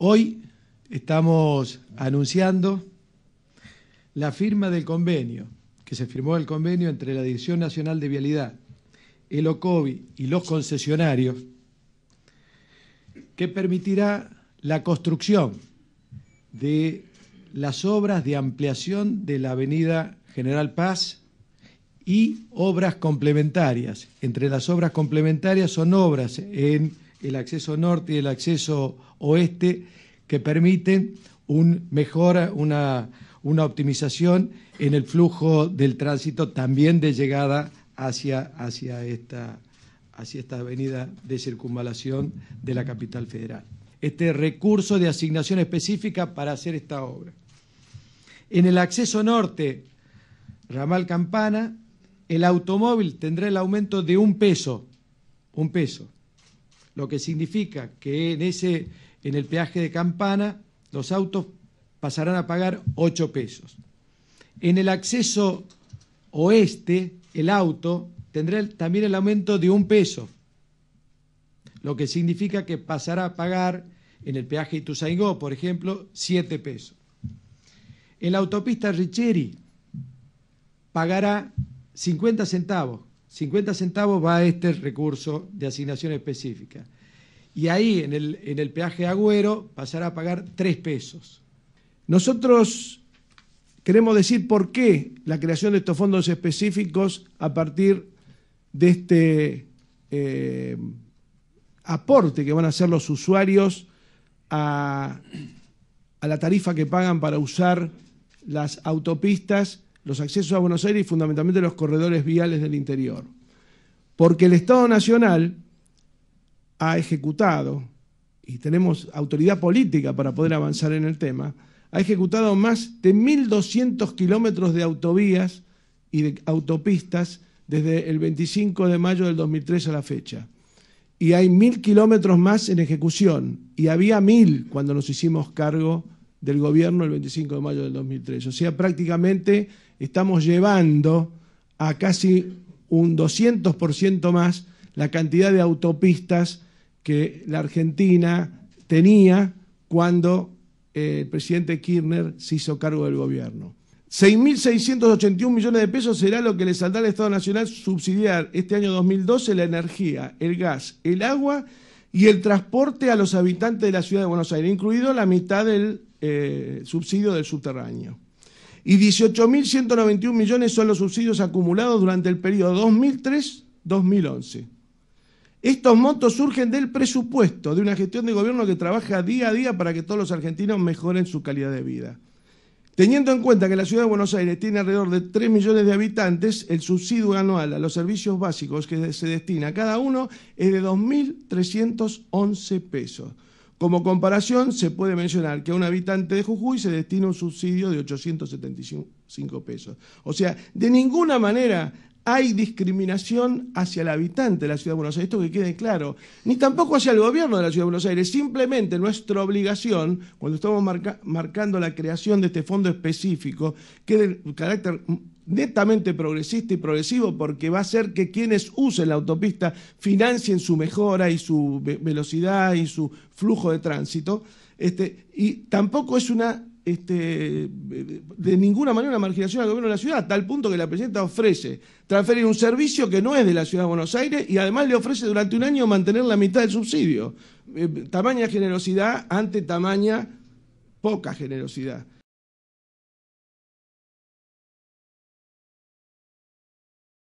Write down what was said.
Hoy estamos anunciando la firma del convenio, que se firmó el convenio entre la Dirección Nacional de Vialidad, el OCOVI y los concesionarios, que permitirá la construcción de las obras de ampliación de la Avenida General Paz y obras complementarias. Entre las obras complementarias son obras en el acceso norte y el acceso oeste, que permiten un mejora, una, una optimización en el flujo del tránsito también de llegada hacia, hacia, esta, hacia esta avenida de circunvalación de la capital federal. Este recurso de asignación específica para hacer esta obra. En el acceso norte, ramal Campana, el automóvil tendrá el aumento de un peso, un peso, lo que significa que en, ese, en el peaje de Campana los autos pasarán a pagar 8 pesos. En el acceso oeste, el auto tendrá también el aumento de 1 peso, lo que significa que pasará a pagar en el peaje Ituzaingó, por ejemplo, 7 pesos. En la autopista Richeri pagará 50 centavos, 50 centavos va a este recurso de asignación específica. Y ahí, en el, peaje agüero, pasará a pagar 3 pesos. Nosotros queremos decir por qué la creación de estos fondos específicos a partir de este eh, aporte que van a hacer los usuarios a, a la tarifa que pagan para usar las autopistas los accesos a Buenos Aires y fundamentalmente los corredores viales del interior. Porque el Estado Nacional ha ejecutado, y tenemos autoridad política para poder avanzar en el tema, ha ejecutado más de 1.200 kilómetros de autovías y de autopistas desde el 25 de mayo del 2003 a la fecha. Y hay mil kilómetros más en ejecución. Y había mil cuando nos hicimos cargo del gobierno el 25 de mayo del 2003. O sea, prácticamente estamos llevando a casi un 200% más la cantidad de autopistas que la Argentina tenía cuando eh, el presidente Kirchner se hizo cargo del gobierno. 6.681 millones de pesos será lo que le saldrá al Estado Nacional subsidiar este año 2012 la energía, el gas, el agua y el transporte a los habitantes de la ciudad de Buenos Aires, incluido la mitad del eh, subsidio del subterráneo. Y 18.191 millones son los subsidios acumulados durante el periodo 2003-2011. Estos montos surgen del presupuesto de una gestión de gobierno que trabaja día a día para que todos los argentinos mejoren su calidad de vida. Teniendo en cuenta que la ciudad de Buenos Aires tiene alrededor de 3 millones de habitantes, el subsidio anual a los servicios básicos que se destina a cada uno es de 2.311 pesos. Como comparación, se puede mencionar que a un habitante de Jujuy se destina un subsidio de 875 pesos. O sea, de ninguna manera hay discriminación hacia el habitante de la Ciudad de Buenos Aires, esto que quede claro, ni tampoco hacia el gobierno de la Ciudad de Buenos Aires, simplemente nuestra obligación, cuando estamos marcando la creación de este fondo específico, que de carácter netamente progresista y progresivo porque va a ser que quienes usen la autopista financien su mejora y su velocidad y su flujo de tránsito. Este, y tampoco es una este, de ninguna manera una marginación al gobierno de la ciudad, a tal punto que la presidenta ofrece transferir un servicio que no es de la ciudad de Buenos Aires y además le ofrece durante un año mantener la mitad del subsidio. Eh, tamaña generosidad ante tamaña poca generosidad.